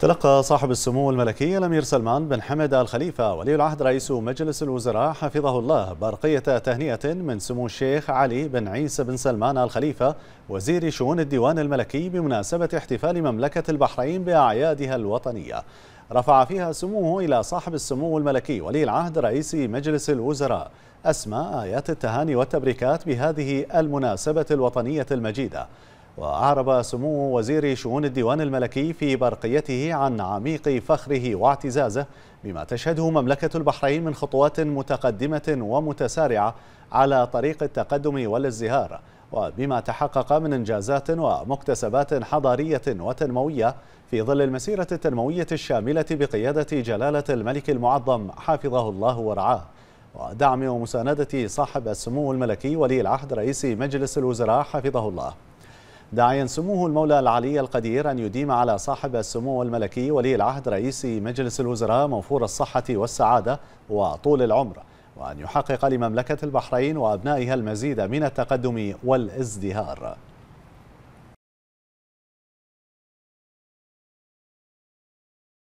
تلقى صاحب السمو الملكي الأمير سلمان بن حمد الخليفه ولي العهد رئيس مجلس الوزراء حفظه الله برقية تهنئة من سمو الشيخ علي بن عيسى بن سلمان الخليفه وزير شؤون الديوان الملكي بمناسبة احتفال مملكة البحرين بأعيادها الوطنية رفع فيها سموه إلى صاحب السمو الملكي ولي العهد رئيس مجلس الوزراء أسمى آيات التهاني والتبريكات بهذه المناسبة الوطنية المجيدة وأعرب سمو وزير شؤون الديوان الملكي في برقيته عن عميق فخره واعتزازه بما تشهده مملكة البحرين من خطوات متقدمة ومتسارعة على طريق التقدم والازدهار وبما تحقق من إنجازات ومكتسبات حضارية وتنموية في ظل المسيرة التنموية الشاملة بقيادة جلالة الملك المعظم حافظه الله ورعاه ودعم ومساندة صاحب السمو الملكي ولي العهد رئيس مجلس الوزراء حفظه الله داعيا سموه المولى العلي القدير أن يديم على صاحب السمو الملكي ولي العهد رئيس مجلس الوزراء موفور الصحة والسعادة وطول العمر وأن يحقق لمملكة البحرين وأبنائها المزيد من التقدم والازدهار